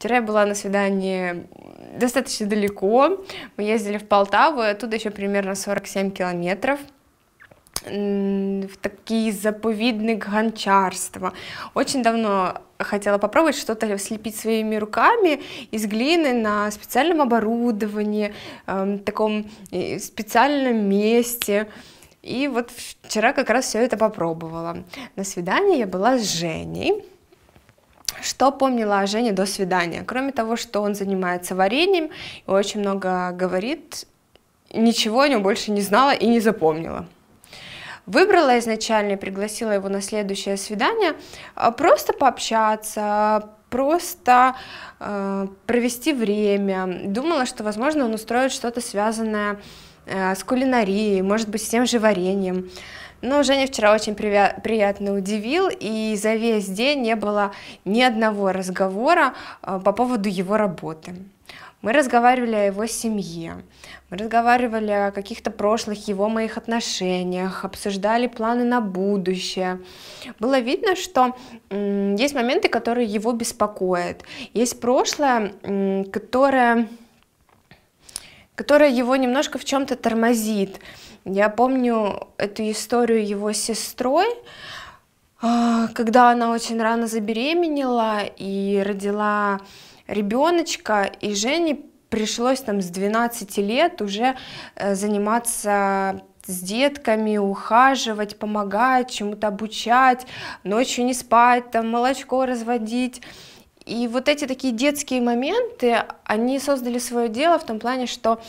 Вчера я была на свидании достаточно далеко. Мы ездили в Полтаву, и оттуда еще примерно 47 километров в такие заповедник гончарства. Очень давно хотела попробовать что-то слепить своими руками из глины на специальном оборудовании, эм, э, таком специальном месте. И вот вчера как раз все это попробовала. На свидании я была с Женей. Что помнила о Жене до свидания? Кроме того, что он занимается вареньем и очень много говорит, ничего о нем больше не знала и не запомнила. Выбрала изначально и пригласила его на следующее свидание а, просто пообщаться, просто э, провести время. Думала, что, возможно, он устроит что-то связанное э, с кулинарией, может быть, с тем же вареньем. Но Женя вчера очень приятно удивил, и за весь день не было ни одного разговора а, по поводу его работы. Мы разговаривали о его семье, мы разговаривали о каких-то прошлых его моих отношениях, обсуждали планы на будущее. Было видно, что есть моменты, которые его беспокоят. Есть прошлое, которое, которое его немножко в чем-то тормозит. Я помню эту историю его сестрой, а, когда она очень рано забеременела и родила ребеночка, и Жене пришлось там с 12 лет уже э, заниматься с детками, ухаживать, помогать, чему-то обучать, ночью не спать, там молочко разводить. И вот эти такие детские моменты, они создали свое дело в том плане, что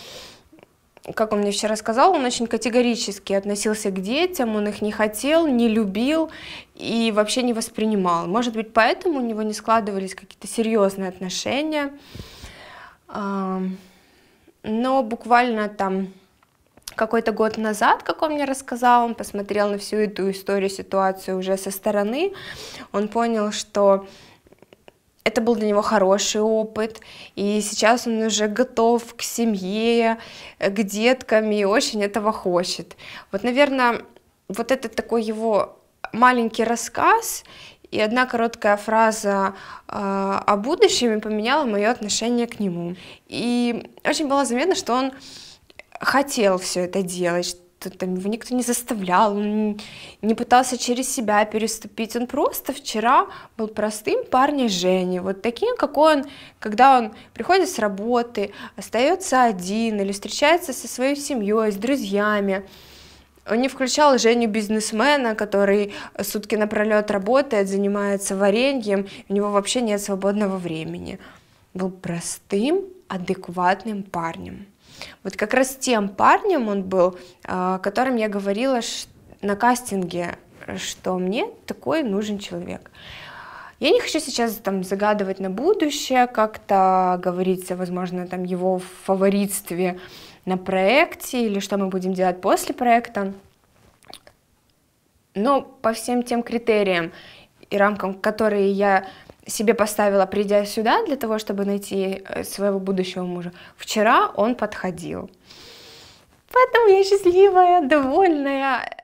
как он мне вчера сказал, он очень категорически относился к детям, он их не хотел, не любил и вообще не воспринимал. Может быть, поэтому у него не складывались какие-то серьезные отношения. Но буквально там какой-то год назад, как он мне рассказал, он посмотрел на всю эту историю, ситуацию уже со стороны, он понял, что это был для него хороший опыт, и сейчас он уже готов к семье, э, к деткам, и очень этого хочет. Вот, наверное, вот этот такой его маленький рассказ и одна короткая фраза э, о будущем поменяла мое отношение к нему. И очень было заметно, что он хотел все это делать, там, его никто не заставлял, он не пытался через себя переступить, он просто вчера был простым парнем Жени, вот таким, какой он, когда он приходит с работы, остается один или встречается со своей семьей, с друзьями. Он не включал Женю бизнесмена, который сутки напролет работает, занимается вареньем, у него вообще нет свободного времени. Был простым, адекватным парнем. Вот как раз тем парнем он был, а, о котором я говорила на кастинге, что мне такой нужен человек. Я не хочу сейчас там загадывать на будущее, как-то говорить, возможно, там его фаворитстве на проекте или что мы будем делать после проекта. Но по всем тем критериям и рамкам, которые я себе поставила, придя сюда, для того, чтобы найти э, своего будущего мужа. Вчера он подходил. Поэтому я счастливая, довольная.